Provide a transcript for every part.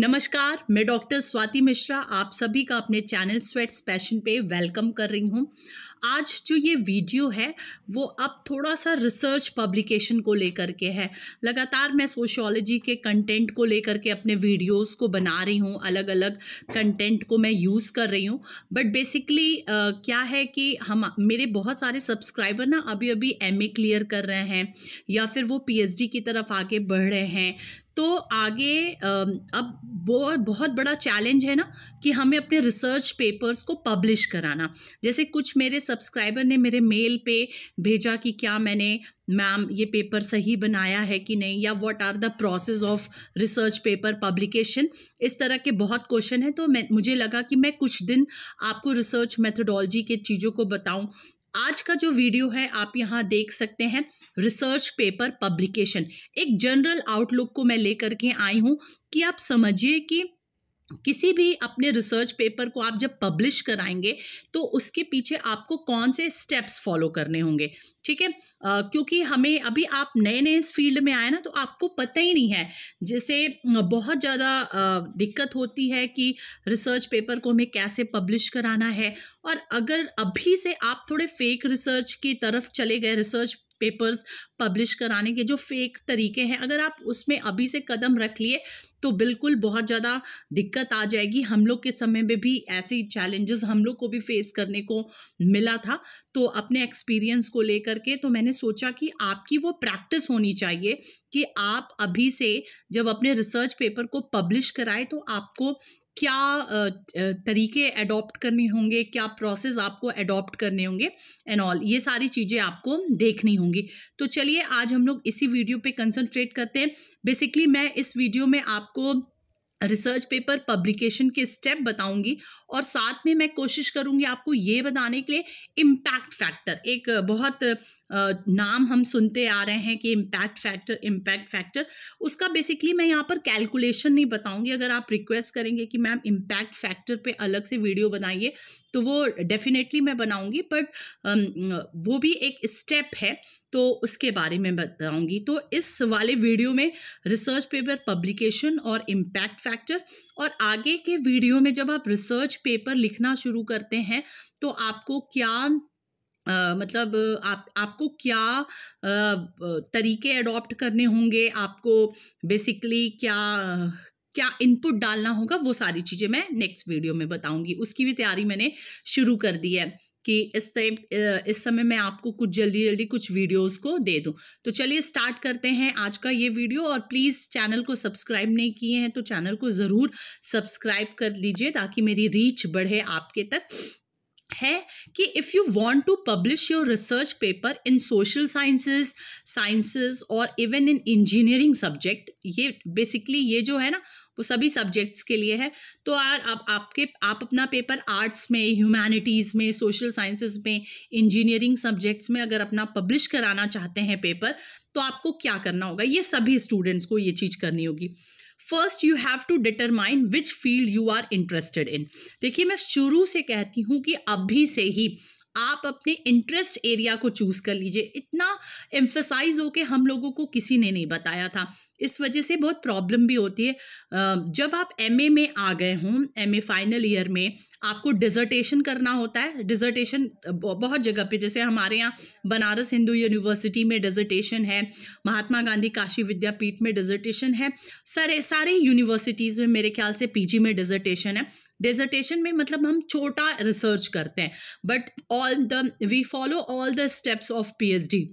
नमस्कार मैं डॉक्टर स्वाति मिश्रा आप सभी का अपने चैनल स्वेट्स पैशन पे वेलकम कर रही हूँ आज जो ये वीडियो है वो अब थोड़ा सा रिसर्च पब्लिकेशन को लेकर के है लगातार मैं सोशियोलॉजी के कंटेंट को लेकर के अपने वीडियोस को बना रही हूँ अलग अलग कंटेंट को मैं यूज़ कर रही हूँ बट बेसिकली क्या है कि हम मेरे बहुत सारे सब्सक्राइबर ना अभी अभी एम क्लियर कर रहे हैं या फिर वो पी की तरफ आगे बढ़ रहे हैं तो आगे अब वो बहुत बड़ा चैलेंज है ना कि हमें अपने रिसर्च पेपर्स को पब्लिश कराना जैसे कुछ मेरे सब्सक्राइबर ने मेरे मेल पे भेजा कि क्या मैंने मैम ये पेपर सही बनाया है कि नहीं या what are the process of research paper publication इस तरह के बहुत क्वेश्चन हैं तो मैं मुझे लगा कि मैं कुछ दिन आपको रिसर्च मेथडोलॉजी के चीज़ों को बताऊं आज का जो वीडियो है आप यहाँ देख सकते हैं रिसर्च पेपर पब्लिकेशन एक जनरल आउटलुक को मैं लेकर के आई हूँ कि आप समझिए कि किसी भी अपने रिसर्च पेपर को आप जब पब्लिश कराएंगे तो उसके पीछे आपको कौन से स्टेप्स फॉलो करने होंगे ठीक है क्योंकि हमें अभी आप नए नए इस फील्ड में आए ना तो आपको पता ही नहीं है जैसे बहुत ज़्यादा दिक्कत होती है कि रिसर्च पेपर को हमें कैसे पब्लिश कराना है और अगर अभी से आप थोड़े फेक रिसर्च की तरफ चले गए रिसर्च पेपर्स पब्लिश कराने के जो फेक तरीके हैं अगर आप उसमें अभी से कदम रख लिए तो बिल्कुल बहुत ज़्यादा दिक्कत आ जाएगी हम लोग के समय में भी ऐसे चैलेंजेस हम लोग को भी फेस करने को मिला था तो अपने एक्सपीरियंस को लेकर के तो मैंने सोचा कि आपकी वो प्रैक्टिस होनी चाहिए कि आप अभी से जब अपने रिसर्च पेपर को पब्लिश कराए तो आपको क्या तरीके अडॉप्ट करने होंगे क्या प्रोसेस आपको अडॉप्ट करने होंगे एंड ऑल ये सारी चीज़ें आपको देखनी होंगी तो चलिए आज हम लोग इसी वीडियो पे कंसंट्रेट करते हैं बेसिकली मैं इस वीडियो में आपको रिसर्च पेपर पब्लिकेशन के स्टेप बताऊंगी और साथ में मैं कोशिश करूंगी आपको ये बताने के लिए इम्पैक्ट फैक्टर एक बहुत नाम हम सुनते आ रहे हैं कि इम्पैक्ट फैक्टर इम्पैक्ट फैक्टर उसका बेसिकली मैं यहाँ पर कैलकुलेशन नहीं बताऊँगी अगर आप रिक्वेस्ट करेंगे कि मैम इम्पैक्ट फैक्टर पे अलग से वीडियो बनाइए तो वो डेफिनेटली मैं बनाऊँगी बट वो भी एक स्टेप है तो उसके बारे में बताऊंगी तो इस वाले वीडियो में रिसर्च पेपर पब्लिकेशन और इम्पैक्ट फैक्टर और आगे के वीडियो में जब आप रिसर्च पेपर लिखना शुरू करते हैं तो आपको क्या आ, मतलब आप आपको क्या आ, तरीके अडॉप्ट करने होंगे आपको बेसिकली क्या क्या इनपुट डालना होगा वो सारी चीज़ें मैं नेक्स्ट वीडियो में बताऊंगी उसकी भी तैयारी मैंने शुरू कर दी है कि इस टाइम इस समय मैं आपको कुछ जल्दी जल्दी कुछ वीडियोस को दे दूं तो चलिए स्टार्ट करते हैं आज का ये वीडियो और प्लीज़ चैनल को सब्सक्राइब नहीं किए हैं तो चैनल को ज़रूर सब्सक्राइब कर लीजिए ताकि मेरी रीच बढ़े आपके तक है कि if you want to publish your research paper in social sciences sciences और इवन इन इंजीनियरिंग सब्जेक्ट ये बेसिकली ये जो है ना वो सभी सब्जेक्ट्स के लिए है तो यार आप आपके आप अपना पेपर आर्ट्स में ह्यूमैनिटीज़ में सोशल साइंसेज में इंजीनियरिंग सब्जेक्ट्स में अगर अपना पब्लिश कराना चाहते हैं पेपर तो आपको क्या करना होगा ये सभी स्टूडेंट्स को ये चीज़ करनी होगी first you have to determine which field you are interested in देखिए मैं शुरू से कहती हूँ कि अभी से ही आप अपने इंटरेस्ट एरिया को चूज़ कर लीजिए इतना एम्फेसाइज हो के हम लोगों को किसी ने नहीं बताया था इस वजह से बहुत प्रॉब्लम भी होती है जब आप एमए में आ गए हों एमए फाइनल ईयर में आपको डिजर्टेशन करना होता है डिजर्टेशन बहुत जगह पे जैसे हमारे यहाँ बनारस हिंदू यूनिवर्सिटी में डिजर्टेशन है महात्मा गांधी काशी विद्यापीठ में डिजर्टेशन है सारे सारे यूनिवर्सिटीज़ में मेरे ख्याल से पीजी में डिजर्टेशन है डेजर्टेशन में मतलब हम छोटा रिसर्च करते हैं but all the we follow all the steps of PhD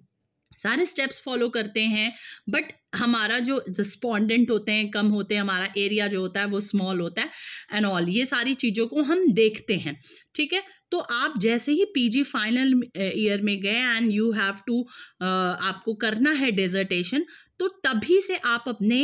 सारे स्टेप्स फॉलो करते हैं बट हमारा जो रिस्पॉन्डेंट होते हैं कम होते हैं हमारा एरिया जो होता है वो स्मॉल होता है एंड ऑल ये सारी चीज़ों को हम देखते हैं ठीक है तो आप जैसे ही पीजी फाइनल ईयर में गए एंड यू हैव टू आपको करना है डेजर्टेशन तो तभी से आप अपने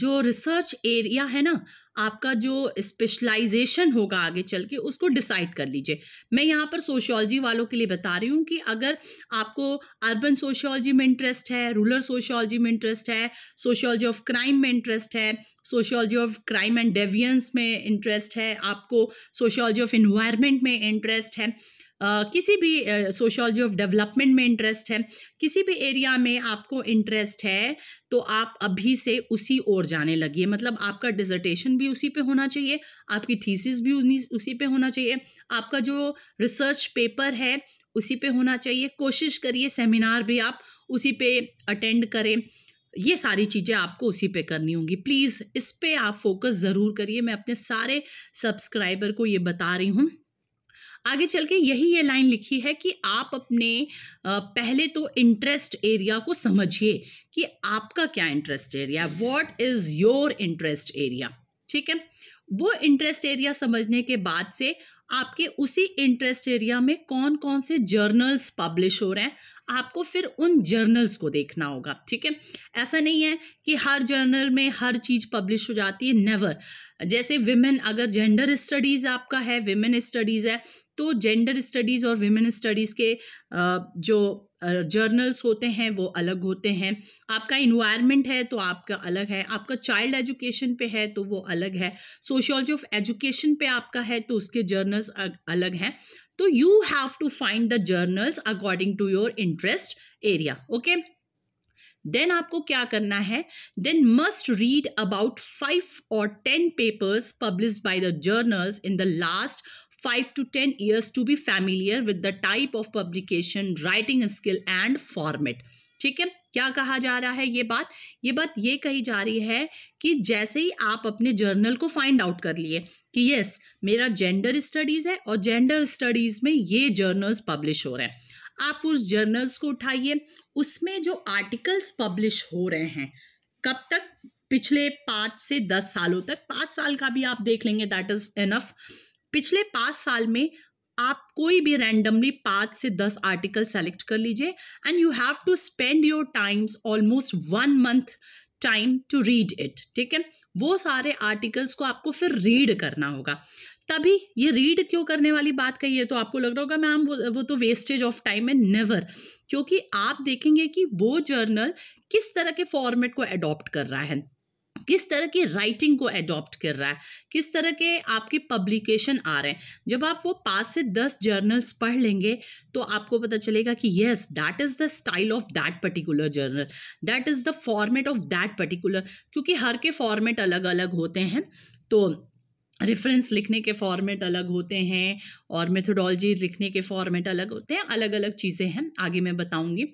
जो रिसर्च एरिया है ना आपका जो स्पेशलाइजेशन होगा आगे चल के उसको डिसाइड कर लीजिए मैं यहाँ पर सोशियोलॉजी वालों के लिए बता रही हूँ कि अगर आपको अर्बन सोशियोलॉजी में इंटरेस्ट है रूरल सोशियोलॉजी में इंटरेस्ट है सोशियोलॉजी ऑफ क्राइम में इंटरेस्ट है sociology of crime and deviance में इंटरेस्ट है आपको सोशियोलॉजी ऑफ इन्वायरमेंट में इंटरेस्ट है किसी भी सोशोलॉजी ऑफ डेवलपमेंट में इंटरेस्ट है किसी भी एरिया में आपको इंटरेस्ट है तो आप अभी से उसी ओर जाने लगिए मतलब आपका डिजर्टेशन भी उसी पे होना चाहिए आपकी थीसिस भी उसी पे होना चाहिए आपका जो रिसर्च पेपर है उसी पे होना चाहिए कोशिश करिए सेमिनार भी आप उसी पे अटेंड करें ये सारी चीज़ें आपको उसी पे करनी होंगी प्लीज़ इस पे आप फोकस ज़रूर करिए मैं अपने सारे सब्सक्राइबर को ये बता रही हूँ आगे चल के यही ये लाइन लिखी है कि आप अपने पहले तो इंटरेस्ट एरिया को समझिए कि आपका क्या interest area what is your interest area ठीक है वो इंटरेस्ट एरिया समझने के बाद से आपके उसी इंटरेस्ट एरिया में कौन कौन से जर्नल्स पब्लिश हो रहे हैं आपको फिर उन जर्नल्स को देखना होगा ठीक है ऐसा नहीं है कि हर जर्नल में हर चीज़ पब्लिश हो जाती है नेवर जैसे विमेन अगर जेंडर स्टडीज़ आपका है विमेन स्टडीज़ है तो जेंडर स्टडीज़ और विमेन स्टडीज़ के जो जर्नल्स होते हैं वो अलग होते हैं आपका इन्वायरमेंट है तो आपका अलग है आपका चाइल्ड एजुकेशन पे है तो वो अलग है सोशियोलॉजी ऑफ एजुकेशन पे आपका है तो उसके जर्नल्स अलग हैं तो you have to find the journals according to your interest area okay then आपको क्या करना है then must read about five और ten papers publish by the journals in the last five to ten years to be familiar with the type of publication writing skill and format ठीक है क्या कहा जा रहा है ये बात ये बात ये कही जा रही है कि जैसे ही आप अपने जर्नल को फाइंड आउट कर लिए कि यस मेरा जेंडर स्टडीज़ है और जेंडर स्टडीज़ में ये जर्नल्स पब्लिश हो रहे हैं आप उस जर्नल्स को उठाइए उसमें जो आर्टिकल्स पब्लिश हो रहे हैं कब तक पिछले पाँच से दस सालों तक पाँच साल का भी आप देख लेंगे दैट इज़ एनफ पिछले पाँच साल में आप कोई भी रैंडमली पाँच से दस आर्टिकल सेलेक्ट कर लीजिए and you have to spend your times almost one month time to read it ठीक है वो सारे आर्टिकल्स को आपको फिर रीड करना होगा तभी ये रीड क्यों करने वाली बात कही है तो आपको लग रहा होगा मैम वो वो तो वेस्टेज ऑफ टाइम है नेवर क्योंकि आप देखेंगे कि वो जर्नल किस तरह के फॉर्मेट को अडॉप्ट कर रहा है किस तरह की राइटिंग को एडॉप्ट कर रहा है किस तरह के आपके पब्लिकेशन आ रहे हैं जब आप वो पाँच से दस जर्नल्स पढ़ लेंगे तो आपको पता चलेगा कि yes that is the style of that particular journal that is the format of that particular क्योंकि हर के फॉर्मेट अलग अलग होते हैं तो रेफरेंस लिखने के फॉर्मेट अलग होते हैं और मेथोडोलॉजी लिखने के फॉर्मेट अलग होते हैं अलग अलग चीज़ें हैं आगे मैं बताऊँगी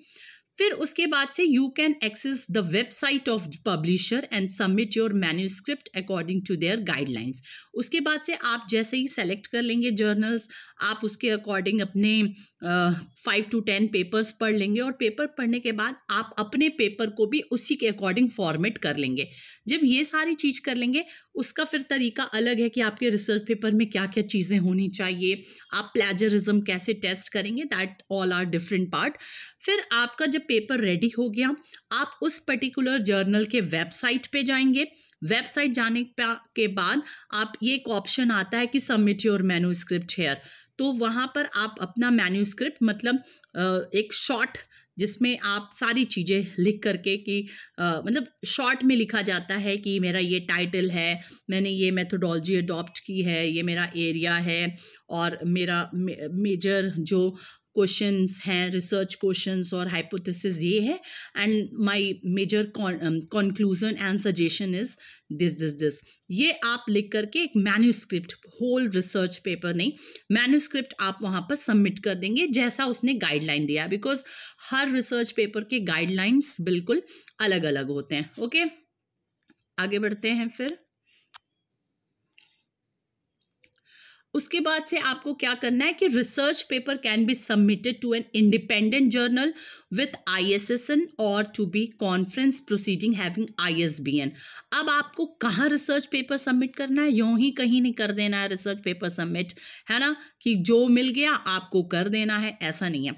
फिर उसके बाद से you can access the website of publisher and submit your manuscript according to their guidelines उसके बाद से आप जैसे ही सेलेक्ट कर लेंगे जर्नल्स आप उसके अकॉर्डिंग अपने फाइव टू टेन पेपर्स पढ़ लेंगे और पेपर पढ़ने के बाद आप अपने पेपर को भी उसी के अकॉर्डिंग फॉर्मेट कर लेंगे जब ये सारी चीज़ कर लेंगे उसका फिर तरीका अलग है कि आपके रिसर्च पेपर में क्या क्या चीज़ें होनी चाहिए आप प्लेजरिज्म कैसे टेस्ट करेंगे that all are different part फिर आपका जब पेपर रेडी हो गया आप उस पर्टिकुलर जर्नल के वेबसाइट पर जाएंगे वेबसाइट जाने के बाद आप ये एक ऑप्शन आता है कि submit your manuscript here तो वहाँ पर आप अपना मैन्यूस्क्रिप्ट मतलब एक शॉर्ट जिसमें आप सारी चीज़ें लिख करके कि मतलब शॉर्ट में लिखा जाता है कि मेरा ये टाइटल है मैंने ये मेथोडोलॉजी अडॉप्ट की है ये मेरा एरिया है और मेरा मेजर जो क्वेश्चंस हैं रिसर्च क्वेश्चंस और हाइपोथेसिस ये है and my major conclusion and suggestion is this this this ये आप लिख करके एक मैन्यूस्क्रिप्ट होल रिसर्च पेपर नहीं मैन्यूस्क्रिप्ट आप वहाँ पर सबमिट कर देंगे जैसा उसने गाइडलाइन दिया बिकॉज हर रिसर्च पेपर के गाइडलाइंस बिल्कुल अलग अलग होते हैं ओके okay? आगे बढ़ते हैं फिर उसके बाद से आपको क्या करना है कि research paper can be submitted to an independent journal with ISSN और to be conference proceeding having ISBN अब आपको कहाँ रिसर्च पेपर सबमिट करना है यूँ ही कहीं नहीं कर देना है रिसर्च पेपर सबमिट है ना कि जो मिल गया आपको कर देना है ऐसा नहीं है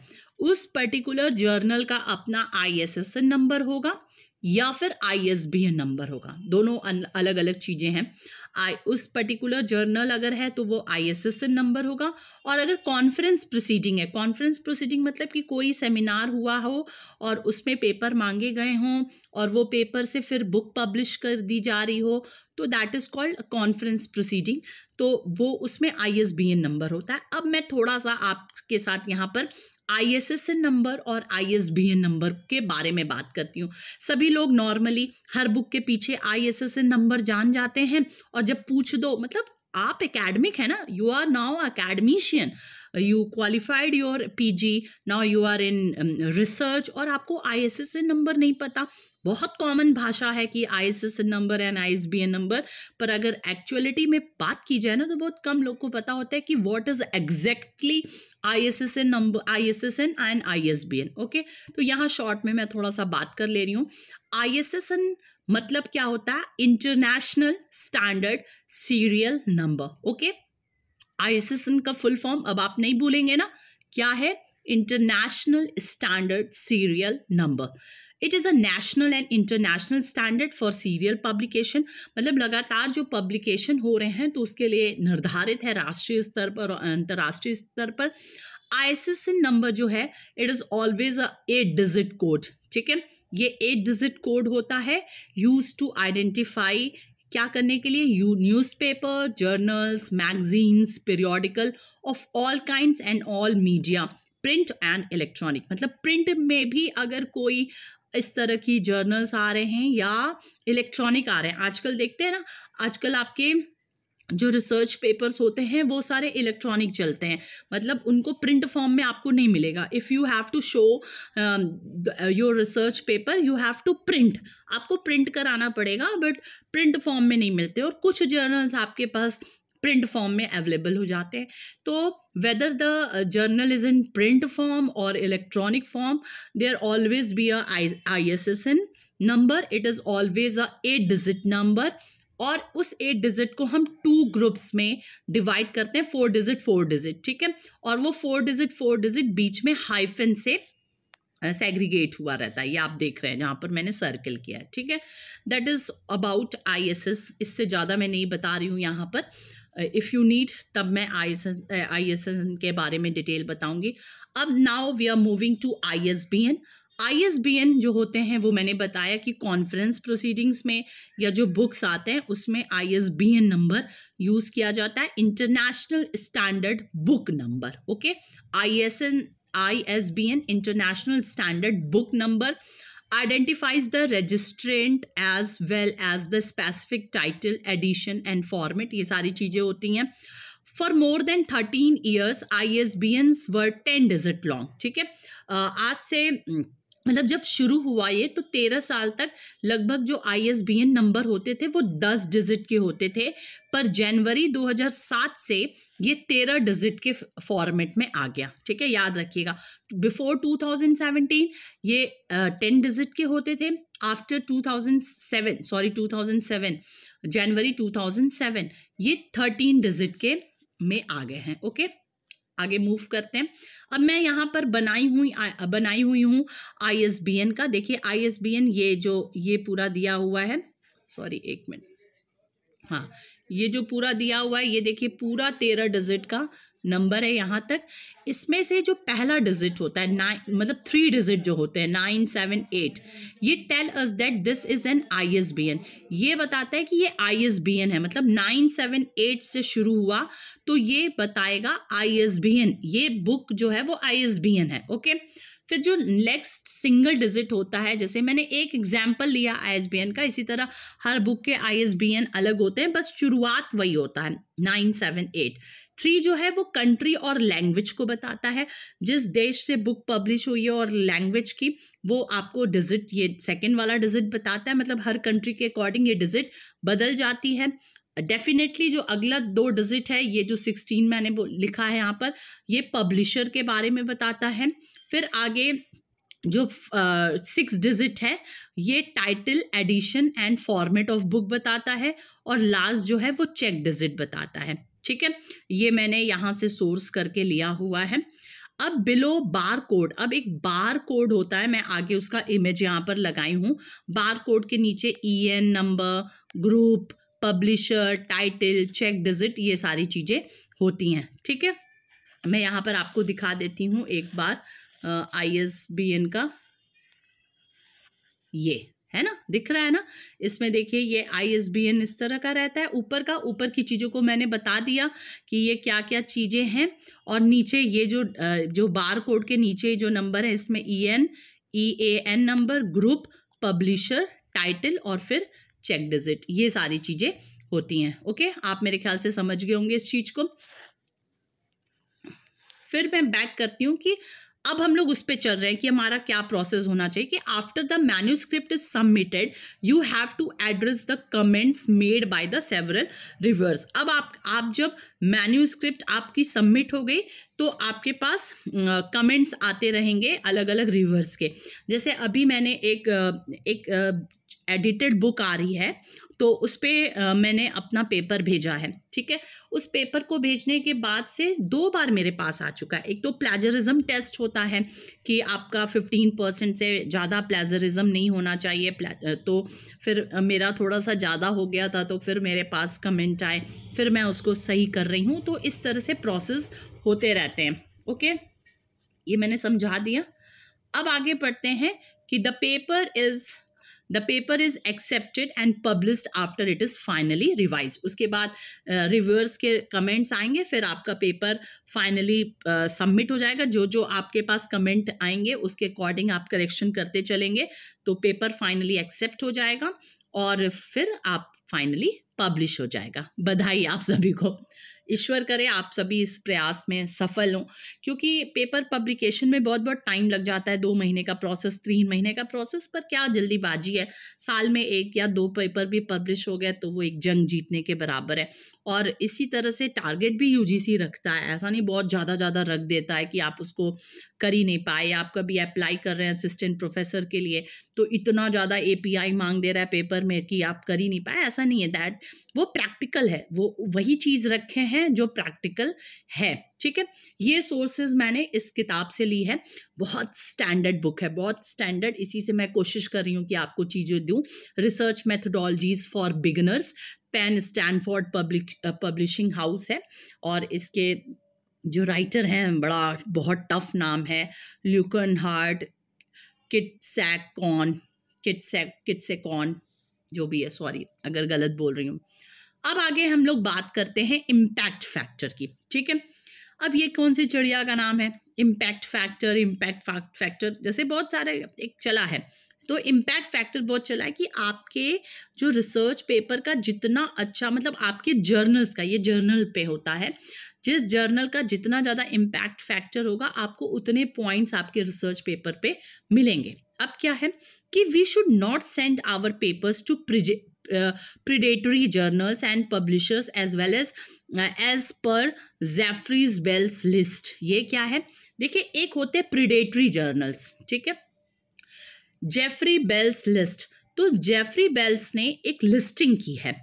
उस पर्टिकुलर जर्नल का अपना आईएसएसएन नंबर होगा या फिर आईएसबीएन नंबर होगा दोनों अलग अलग चीज़ें हैं आई उस पर्टिकुलर जर्नल अगर है तो वो I S S N number होगा और अगर कॉन्फ्रेंस प्रोसीडिंग है कॉन्फ्रेंस प्रोसीडिंग मतलब कि कोई सेमिनार हुआ हो और उसमें पेपर मांगे गए हों और वो पेपर से फिर बुक पब्लिश कर दी जा रही हो तो that is called conference proceeding तो वो उसमें I S B N number होता है अब मैं थोड़ा सा आपके साथ यहाँ पर I S S N number और I S B N number के बारे में बात करती हूँ सभी लोग नॉर्मली हर बुक के पीछे I S S N number जान जाते हैं और जब पूछ दो मतलब आप एकेडमिक है ना you are now academician you qualified your P G now you are in research और आपको I S S N number नहीं पता बहुत कॉमन भाषा है कि I S S N number and I S B N number पर अगर एक्चुअलिटी में बात की जाए ना तो बहुत कम लोग को पता होता है कि what is exactly I S S N number I S S N and I S B N okay तो यहाँ शॉर्ट में मैं थोड़ा सा बात कर ले रही हूँ आई एस एस एन मतलब क्या होता है international standard serial number okay I S S N का फुल फॉर्म अब आप नहीं भूलेंगे ना क्या है international standard serial number it is a national and international standard for serial publication मतलब लगातार जो पब्लिकेशन हो रहे हैं तो उसके लिए निर्धारित है राष्ट्रीय स्तर पर और अंतर्राष्ट्रीय स्तर पर आई नंबर जो है it is always a eight digit code ठीक है ये एट डिजिट कोड होता है यूज टू आइडेंटिफाई क्या करने के लिए you newspaper journals magazines periodical of all kind and all media print and electronic मतलब प्रिंट में भी अगर कोई इस तरह की जर्नल्स आ रहे हैं या इलेक्ट्रॉनिक आ रहे हैं आजकल देखते हैं ना आजकल आपके जो रिसर्च पेपर्स होते हैं वो सारे इलेक्ट्रॉनिक चलते हैं मतलब उनको प्रिंट फॉर्म में आपको नहीं मिलेगा if you have to show your research paper you have to print आपको प्रिंट कराना पड़ेगा बट प्रिंट फॉर्म में नहीं मिलते और कुछ जर्नल्स आपके पास प्रिंट फॉर्म में अवेलेबल हो जाते हैं तो whether the journal is in print form और electronic form there always be I S S N number it is always a eight digit number और उस एट डिजिट को हम टू ग्रुप्स में डिवाइड करते हैं फोर डिजिट फोर डिजिट ठीक है और वो फोर डिजिट फोर डिजिट बीच में हाइफन से सेग्रीगेट uh, हुआ रहता है ये आप देख रहे हैं जहाँ पर मैंने सर्कल किया है ठीक है that is about I S S इससे ज़्यादा मैं नहीं बता रही हूँ यहाँ पर इफ़ यू नीड तब मैं I S I S N के बारे में डिटेल बताऊंगी अब now we are moving to I S B N I S B N जो होते हैं वो मैंने बताया कि कॉन्फ्रेंस प्रोसीडिंग्स में या जो बुक्स आते हैं उसमें I S B N number use किया जाता है international standard book number okay I S N I S B N international standard book number identifies the registrant as well as the specific title edition and format ये सारी चीज़ें होती हैं for more than thirteen years I S B N were ten digit long ठीक है आज से हम्म, मतलब जब शुरू हुआ ये तो तेरह साल तक लगभग जो I S B N number होते थे वो दस डिजिट के होते थे पर जनवरी दो हज़ार सात से ये तेरह डिजिट के फॉर्मेट में आ गया ठीक है याद रखिएगा बिफोर 2017 ये टेन uh, डिजिट के होते थे आफ्टर 2007 सॉरी 2007 जनवरी 2007 ये थर्टीन डिजिट के में आ गए हैं ओके आगे मूव करते हैं अब मैं यहाँ पर बनाई हुई बनाई हुई हूँ आई का देखिए आई ये जो ये पूरा दिया हुआ है सॉरी एक मिनट हाँ ये जो पूरा दिया हुआ है ये देखिए पूरा तेरह डिजिट का नंबर है यहाँ तक इसमें से जो पहला डिजिट होता है नाइन मतलब थ्री डिजिट जो होते हैं नाइन सेवन एट ये tell us that this is an I S B N ये बताता है कि ये आई एस बी एन है मतलब नाइन सेवन एट से शुरू हुआ तो ये बताएगा आई एस बी एन ये बुक जो है वो आई एस बी एन है ओके okay? फिर जो नेक्स्ट सिंगल डिजिट होता है जैसे मैंने एक एग्जाम्पल लिया आई का इसी तरह हर बुक के आई अलग होते हैं बस शुरुआत वही होता है नाइन सेवन एट थ्री जो है वो कंट्री और लैंग्वेज को बताता है जिस देश से बुक पब्लिश हुई है और लैंग्वेज की वो आपको डिजिट ये सेकेंड वाला डिजिट बताता है मतलब हर कंट्री के अकॉर्डिंग ये डिजिट बदल जाती है डेफिनेटली जो अगला दो डिजिट है ये जो सिक्सटीन मैंने लिखा है यहाँ पर ये पब्लिशर के बारे में बताता है फिर आगे जो सिक्स uh, डिजिट है ये title edition and format of book बताता है और लास्ट जो है वो चेक डिजिट बताता है ठीक है ये मैंने यहाँ से सोर्स करके लिया हुआ है अब बिलो बार कोड अब एक बार कोड होता है मैं आगे उसका इमेज यहाँ पर लगाई हूँ बार कोड के नीचे E N number group publisher title check digit ये सारी चीज़ें होती हैं ठीक है मैं यहाँ पर आपको दिखा देती हूँ एक बार आई एस बी एन का ये है ना दिख रहा है ना इसमें देखिए ये आई एस बी एन इस तरह का रहता है ऊपर का ऊपर की चीज़ों को मैंने बता दिया कि ये क्या क्या चीज़ें हैं और नीचे ये जो जो बार कोड के नीचे जो नंबर है इसमें E N E A N number group publisher title और फिर चेक डिजिट ये सारी चीज़ें होती हैं ओके आप मेरे ख्याल से समझ गए होंगे इस चीज़ को फिर मैं बैक करती हूँ कि अब हम लोग उस पर चल रहे हैं कि हमारा क्या प्रोसेस होना चाहिए कि after the manuscript is submitted you have to address the comments made by the several reviewers अब आप आप जब मैन्यूस्क्रिप्ट आपकी सबमिट हो गई तो आपके पास कमेंट्स आते रहेंगे अलग अलग रिव्यूअर्स के जैसे अभी मैंने एक एक एडिटेड बुक आ रही है तो उस पर मैंने अपना पेपर भेजा है ठीक है उस पेपर को भेजने के बाद से दो बार मेरे पास आ चुका है एक तो प्लेजरिज्म टेस्ट होता है कि आपका फिफ्टीन परसेंट से ज़्यादा प्लेजरिज्म नहीं होना चाहिए तो फिर मेरा थोड़ा सा ज़्यादा हो गया था तो फिर मेरे पास कमेंट आए फिर मैं उसको सही कर रही हूँ तो इस तरह से प्रोसेस होते रहते हैं ओके ये मैंने समझा दिया अब आगे पढ़ते हैं कि the paper is the paper is accepted and published after it is finally revise उसके बाद रिव्यूअर्स के कमेंट्स आएंगे फिर आपका पेपर फाइनली सबमिट हो जाएगा जो जो आपके पास कमेंट आएंगे उसके अकॉर्डिंग आप करेक्शन करते चलेंगे तो पेपर फाइनली एक्सेप्ट हो जाएगा और फिर आप फाइनली पब्लिश हो जाएगा बधाई आप सभी को ईश्वर करे आप सभी इस प्रयास में सफल हों क्योंकि पेपर पब्लिकेशन में बहुत बहुत टाइम लग जाता है दो महीने का प्रोसेस तीन महीने का प्रोसेस पर क्या जल्दीबाजी है साल में एक या दो पेपर भी पब्लिश हो गए तो वो एक जंग जीतने के बराबर है और इसी तरह से टारगेट भी यूजीसी रखता है ऐसा नहीं बहुत ज़्यादा ज़्यादा रख देता है कि आप उसको कर ही नहीं पाए आप कभी अप्लाई कर रहे हैं असिस्टेंट प्रोफेसर के लिए तो इतना ज़्यादा ए मांग दे रहा है पेपर में कि आप कर ही नहीं पाए ऐसा नहीं है दैट वो प्रैक्टिकल है वो वही चीज़ रखे हैं जो प्रैक्टिकल है ठीक है ये सोर्सेज मैंने इस किताब से ली है बहुत स्टैंडर्ड बुक है बहुत स्टैंडर्ड इसी से मैं कोशिश कर रही हूँ कि आपको चीज़ें दूँ research methodologies for beginners pen Stanford public publishing house है और इसके जो राइटर हैं बड़ा बहुत टफ नाम है ल्यूकन हार्ट किट सैक कॉन किट सैक किट से कॉन जो भी है सॉरी अगर गलत बोल रही हूँ अब आगे हम लोग बात करते हैं इम्पैक्ट फैक्टर की ठीक है अब ये कौन सी चिड़िया का नाम है इम्पैक्ट फैक्टर इम्पैक्ट फैक्टर जैसे बहुत सारे एक चला है तो इम्पैक्ट फैक्टर बहुत चला है कि आपके जो रिसर्च पेपर का जितना अच्छा मतलब आपके जर्नल्स का ये जर्नल पे होता है जिस जर्नल का जितना ज़्यादा इम्पैक्ट फैक्टर होगा आपको उतने पॉइंट्स आपके रिसर्च पेपर पे मिलेंगे अब क्या है कि we should not send our papers to predatory journals and publishers as well as as per Jeffrey's bells list ये क्या है देखिए एक होते हैं प्रिडेटरी जर्नल्स ठीक है जेफरी बेल्स लिस्ट तो जेफरी बेल्स ने एक लिस्टिंग की है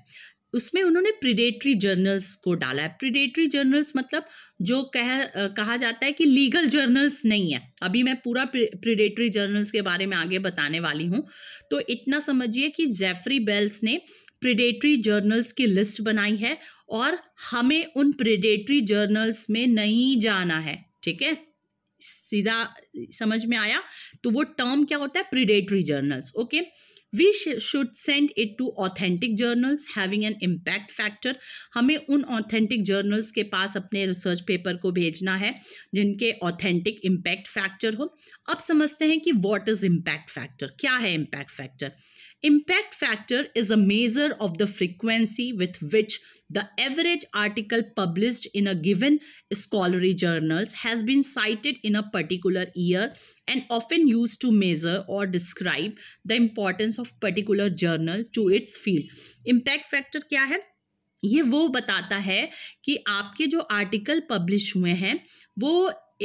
उसमें उन्होंने प्रिडेटरी जर्नल्स को डाला है प्रिडेटरी जर्नल्स मतलब जो कह कहा जाता है कि लीगल जर्नल्स नहीं है अभी मैं पूरा प्रिडेटरी जर्नल्स के बारे में आगे बताने वाली हूँ तो इतना समझिए कि जेफरी बेल्स ने प्रिडेटरी जर्नल्स की लिस्ट बनाई है और हमें उन प्रिडेटरी जर्नल्स में नहीं जाना है ठीक है सीधा समझ में आया तो वो टर्म क्या होता है predatory journals okay okay? We should send it to authentic journals having an impact factor हमें उन ऑथेंटिक जर्नल्स के पास अपने रिसर्च पेपर को भेजना है जिनके ऑथेंटिक इम्पैक्ट फैक्टर हो अब समझते हैं कि वॉट इज इम्पैक्ट फैक्टर क्या है impact factor impact factor is a measure of the frequency with which the average article publish in a given scholarly journals has been cited in a particular year and often used to measure or describe the importance of particular journal to its field impact factor क्या है ये वो बताता है कि आपके जो article publish हुए हैं वो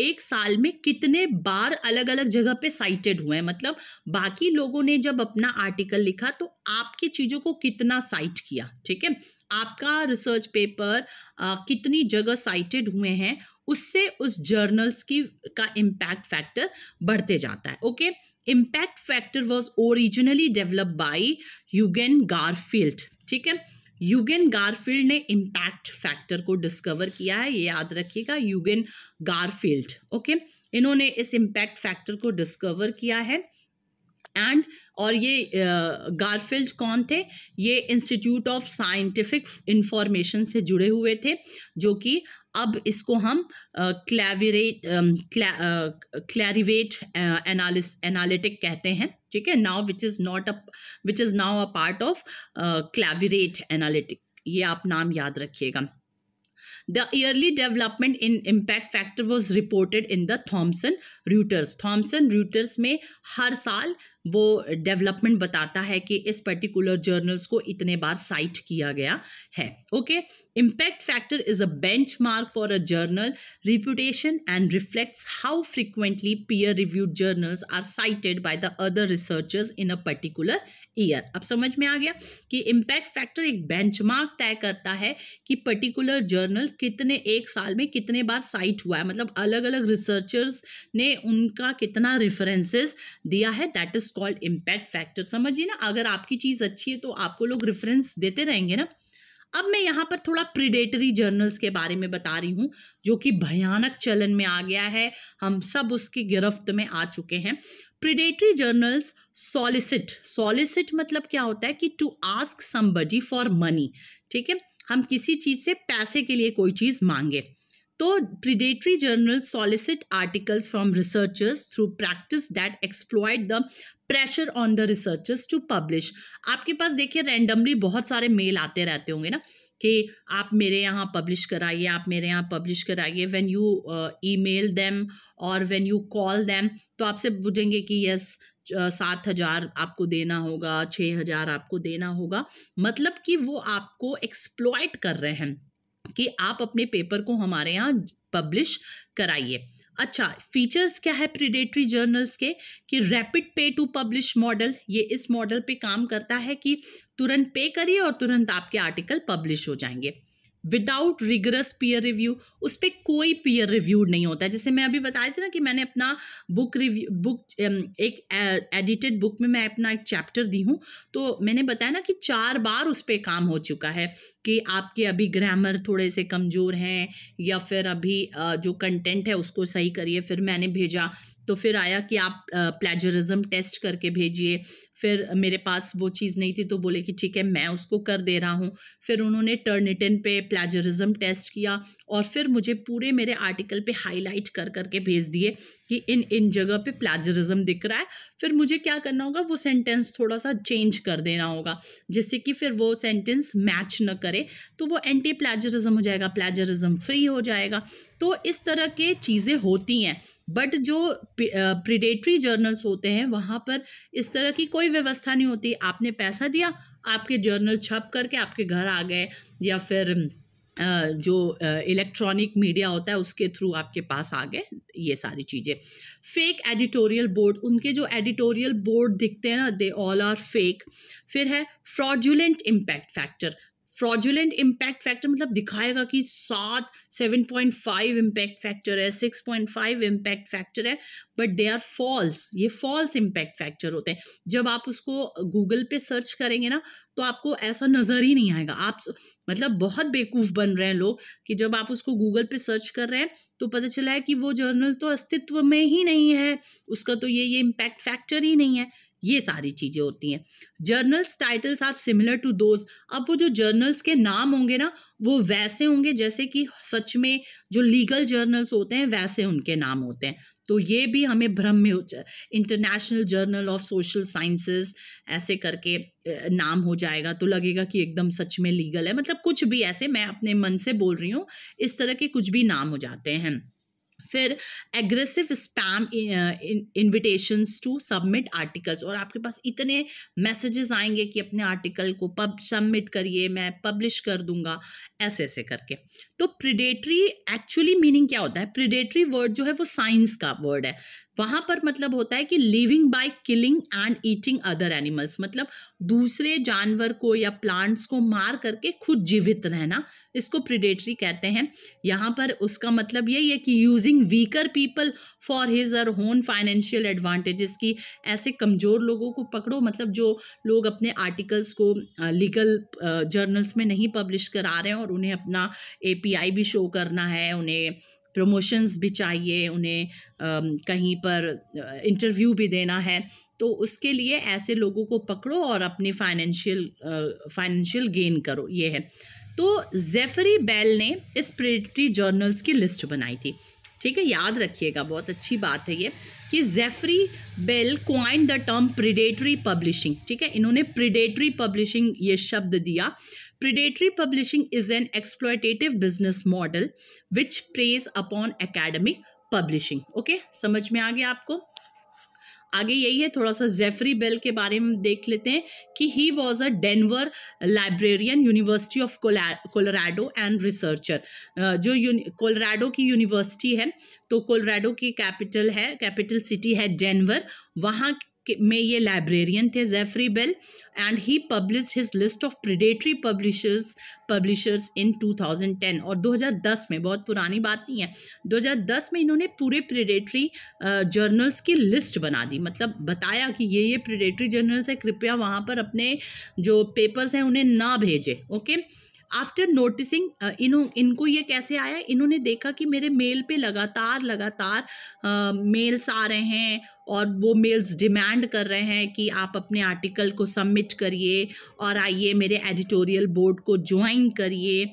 एक साल में कितने बार अलग अलग जगह पे साइटेड हुए हैं मतलब बाकी लोगों ने जब अपना आर्टिकल लिखा तो आपकी चीज़ों को कितना साइट किया ठीक है आपका रिसर्च पेपर आ, कितनी जगह साइटेड हुए हैं उससे उस जर्नल्स की का इम्पैक्ट फैक्टर बढ़ते जाता है okay impact factor was originally develop by Eugene Garfield ठीक है यूगेन गारफील्ड ने इम्पैक्ट फैक्टर को डिस्कवर किया है ये याद रखिएगा यूगेन गारफील्ड ओके इन्होंने इस इम्पैक्ट फैक्टर को डिस्कवर किया है एंड और ये गारफील्ड uh, कौन थे ये इंस्टीट्यूट ऑफ साइंटिफिक इंफॉर्मेशन से जुड़े हुए थे जो कि अब इसको हम क्लैविरेट क्लैरिवेट एनालिस एनालिटिक कहते हैं ठीक है now which is not a which is now a part of Clarivate analytic ये आप नाम याद रखिएगा the early development in impact factor was reported in the Thomson Reuters Thomson Reuters में हर साल वो डेवलपमेंट बताता है कि इस पर्टिकुलर जर्नल्स को इतने बार साइट किया गया है okay impact factor is a benchmark for a journal reputation and reflects how frequently peer reviewed journals are cited by the other researchers in a particular year अब समझ में आ गया कि इम्पैक्ट फैक्टर एक benchmark तय करता है कि पर्टिकुलर जर्नल कितने एक साल में कितने बार साइट हुआ है मतलब अलग अलग रिसर्चर्स ने उनका कितना रेफरेंसेस दिया है that is called impact factor समझिए ना अगर आपकी चीज़ अच्छी है तो आपको लोग रेफरेंस देते रहेंगे ना अब मैं यहाँ पर थोड़ा प्रिडेटरी जर्नल्स के बारे में बता रही हूँ जो कि भयानक चलन में आ गया है हम सब उसकी गिरफ्त में आ चुके हैं प्रिडेटरी जर्नल्स सॉलिसिट सॉलिसिट मतलब क्या होता है कि to ask somebody for money ठीक है हम किसी चीज़ से पैसे के लिए कोई चीज़ मांगे तो predatory journal solicit articles from researchers through practice that exploit the pressure on the researchers to publish आपके पास देखिए रैंडमली बहुत सारे मेल आते रहते होंगे ना कि आप मेरे यहाँ पब्लिश कराइए आप मेरे यहाँ पब्लिश कराइए व्हेन यू ईमेल देम और व्हेन यू कॉल देम तो आपसे पूछेंगे कि यस uh, सात हज़ार आपको देना होगा छः हज़ार आपको देना होगा मतलब कि वो आपको एक्सप्लॉयट कर रहे हैं कि आप अपने पेपर को हमारे यहाँ पब्लिश कराइए अच्छा फीचर्स क्या है प्रीडेटरी जर्नल्स के कि रैपिड पे टू पब्लिश मॉडल ये इस मॉडल पे काम करता है कि तुरंत पे करिए और तुरंत आपके आर्टिकल पब्लिश हो जाएंगे विदाउट रिगरस पीयर रिव्यू उस पर कोई पीयर रिव्यू नहीं होता है जैसे मैं अभी बता रही थी ना कि मैंने अपना बुक रिव्यू बुक एक एडिटेड uh, बुक में मैं अपना एक चैप्टर दी हूँ तो मैंने बताया ना कि चार बार उस पर काम हो चुका है कि आपके अभी ग्रामर थोड़े से कमज़ोर हैं या फिर अभी uh, जो कंटेंट है उसको सही करिए फिर मैंने भेजा तो फिर आया कि आप प्लेजरिज्म टेस्ट करके भेजिए फिर मेरे पास वो चीज़ नहीं थी तो बोले कि ठीक है मैं उसको कर दे रहा हूँ फिर उन्होंने टर्निटिन पे प्लेजरिज्म टेस्ट किया और फिर मुझे पूरे मेरे आर्टिकल पे हाईलाइट कर करके भेज दिए कि इन इन जगह पे प्लेजरिज्म दिख रहा है फिर मुझे क्या करना होगा वो सेंटेंस थोड़ा सा चेंज कर देना होगा जिससे कि फिर वो सेंटेंस मैच न करे तो वो एंटी प्लेजरिज्म हो जाएगा प्लेजरिज्म फ्री हो जाएगा तो इस तरह के चीज़ें होती हैं बट जो प्रिडेटरी जर्नल्स होते हैं वहाँ पर इस तरह की कोई व्यवस्था नहीं होती आपने पैसा दिया आपके जर्नल छप करके आपके घर आ गए या फिर जो इलेक्ट्रॉनिक मीडिया होता है उसके थ्रू आपके पास आ गए ये सारी चीज़ें फेक एडिटोरियल बोर्ड उनके जो एडिटोरियल बोर्ड दिखते हैं ना दे ऑल आर फेक फिर है fraudulent impact factor fraudulent impact factor मतलब दिखाएगा कि सात seven point five impact factor है six point five impact factor है बट दे आर फॉल्स ये फॉल्स इम्पैक्ट फैक्टर होते हैं जब आप उसको गूगल पे सर्च करेंगे ना तो आपको ऐसा नज़र ही नहीं आएगा आप मतलब बहुत बेवकूफ़ बन रहे हैं लोग कि जब आप उसको गूगल पे सर्च कर रहे हैं तो पता चला है कि वो जर्नल तो अस्तित्व में ही नहीं है उसका तो ये ये इम्पैक्ट फैक्टर ही नहीं है ये सारी चीज़ें होती हैं journals titles are similar to those अब वो जो जर्नल्स के नाम होंगे ना वो वैसे होंगे जैसे कि सच में जो लीगल जर्नल्स होते हैं वैसे उनके नाम होते हैं तो ये भी हमें भ्रम में हो जाए international journal of social sciences ऐसे करके नाम हो जाएगा तो लगेगा कि एकदम सच में लीगल है मतलब कुछ भी ऐसे मैं अपने मन से बोल रही हूँ इस तरह के कुछ भी नाम हो जाते हैं फिर aggressive spam invitations to submit articles और आपके पास इतने मैसेजेस आएंगे कि अपने आर्टिकल को पब सबमिट करिए मैं पब्लिश कर दूंगा ऐसे ऐसे करके तो प्रिडेटरी एक्चुअली मीनिंग क्या होता है प्रिडेटरी वर्ड जो है वो साइंस का वर्ड है वहां पर मतलब होता है कि living by killing and eating other animals मतलब दूसरे जानवर को या प्लांट्स को मार करके खुद जीवित रहना इसको प्रिडेटरी कहते हैं यहाँ पर उसका मतलब यही है कि using weaker people for his और होन फाइनेंशियल एडवांटेजेस की ऐसे कमज़ोर लोगों को पकड़ो मतलब जो लोग अपने आर्टिकल्स को लीगल जर्नल्स में नहीं पब्लिश करा रहे हैं और उन्हें अपना ए भी शो करना है उन्हें प्रमोशंस भी चाहिए उन्हें कहीं पर इंटरव्यू भी देना है तो उसके लिए ऐसे लोगों को पकड़ो और अपनी फाइनेंशियल फाइनेंशियल गेन करो ये है तो जेफरी बेल ने इस प्रेडिटरी जर्नल्स की लिस्ट बनाई थी ठीक है याद रखिएगा बहुत अच्छी बात है ये कि Jeffrey Beall coin the term predatory publishing ठीक है इन्होंने प्रिडेटरी पब्लिशिंग ये शब्द दिया Predatory publishing is an exploitative business model which preys upon academic publishing. Okay, समझ में आ गया आपको आगे यही है थोड़ा सा जेफरी बेल के बारे में देख लेते हैं कि he was a Denver librarian university of Colorado and researcher जो कोलोराडो की यूनिवर्सिटी है तो कोलोराडो की कैपिटल है कैपिटल सिटी है डेनवर वहाँ में ये लाइब्रेरियन थे Jeffrey Beall and he publish his list of predatory publishers publishers in 2010 और 2010 में बहुत पुरानी बात नहीं है 2010 में इन्होंने पूरे प्रिडेटरी जर्नल्स की लिस्ट बना दी मतलब बताया कि ये ये प्रिडेटरी जर्नल्स है कृपया वहाँ पर अपने जो पेपर्स हैं उन्हें ना भेजें ओके आफ्टर नोटिसिंग इन्हों इनको ये कैसे आया इन्होंने देखा कि मेरे मेल पे लगातार लगातार मेल्स आ रहे हैं और वो मेल्स डिमांड कर रहे हैं कि आप अपने आर्टिकल को सबमिट करिए और आइए मेरे एडिटोरियल बोर्ड को ज्वाइन करिए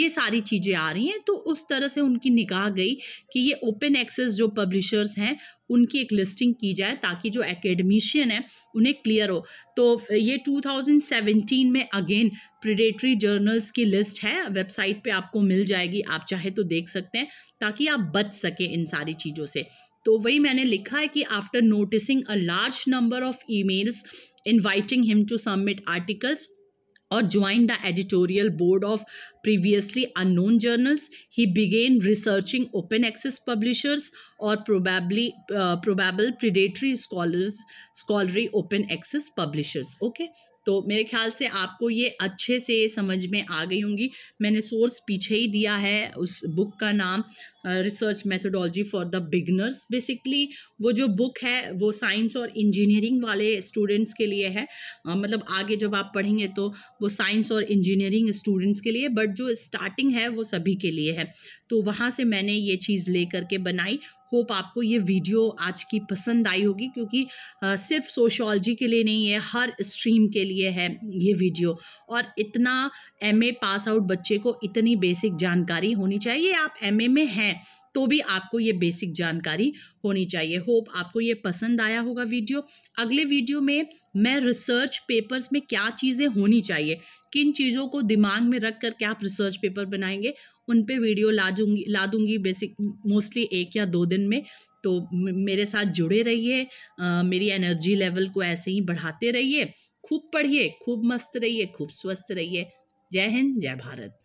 ये सारी चीज़ें आ रही हैं तो उस तरह से उनकी निगाह गई कि ये ओपन एक्सेस जो पब्लिशर्स हैं उनकी एक लिस्टिंग की जाए ताकि जो एकेडमिशियन है उन्हें क्लियर हो तो ये 2017 में अगेन प्रिडेटरी जर्नल्स की लिस्ट है वेबसाइट पे आपको मिल जाएगी आप चाहे तो देख सकते हैं ताकि आप बच सकें इन सारी चीज़ों से तो वही मैंने लिखा है कि after noticing a large number of emails inviting him to submit articles और join the editorial board of previously unknown journals he began researching open access publishers और probably probable predatory scholars scholarly open access publishers okay तो मेरे ख्याल से आपको ये अच्छे से समझ में आ गई होंगी मैंने सोर्स पीछे ही दिया है उस बुक का नाम research methodology for the beginners basically वो जो बुक है वो साइंस और इंजीनियरिंग वाले स्टूडेंट्स के लिए है uh, मतलब आगे जब आप पढ़ेंगे तो वो साइंस और इंजीनियरिंग स्टूडेंट्स के लिए बट जो स्टार्टिंग है वो सभी के लिए है तो वहाँ से मैंने ये चीज़ ले करके बनाई होप आपको ये वीडियो आज की पसंद आई होगी क्योंकि सिर्फ सोशोलॉजी के लिए नहीं है हर स्ट्रीम के लिए है ये वीडियो और इतना एमए पास आउट बच्चे को इतनी बेसिक जानकारी होनी चाहिए आप एमए में हैं तो भी आपको ये बेसिक जानकारी होनी चाहिए होप आपको ये पसंद आया होगा वीडियो अगले वीडियो में मैं रिसर्च पेपर्स में क्या चीज़ें होनी चाहिए किन चीज़ों को दिमाग में रख करके आप रिसर्च पेपर बनाएंगे उन पर वीडियो ला दूँगी ला दूँगी बेसिक मोस्टली एक या दो दिन में तो मेरे साथ जुड़े रहिए मेरी एनर्जी लेवल को ऐसे ही बढ़ाते रहिए खूब पढ़िए खूब मस्त रहिए खूब स्वस्थ रहिए जय हिंद जय भारत